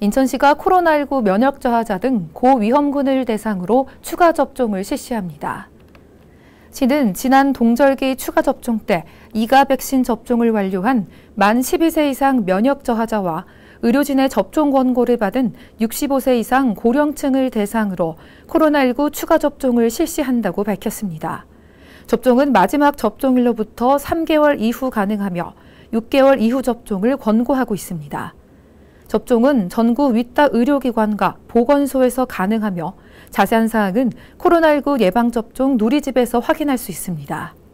인천시가 코로나19 면역 저하자 등 고위험군을 대상으로 추가 접종을 실시합니다. 시는 지난 동절기 추가 접종 때 이가 백신 접종을 완료한 만 12세 이상 면역 저하자와 의료진의 접종 권고를 받은 65세 이상 고령층을 대상으로 코로나19 추가 접종을 실시한다고 밝혔습니다. 접종은 마지막 접종일로부터 3개월 이후 가능하며 6개월 이후 접종을 권고하고 있습니다. 접종은 전국 위다 의료기관과 보건소에서 가능하며 자세한 사항은 코로나19 예방접종 누리집에서 확인할 수 있습니다.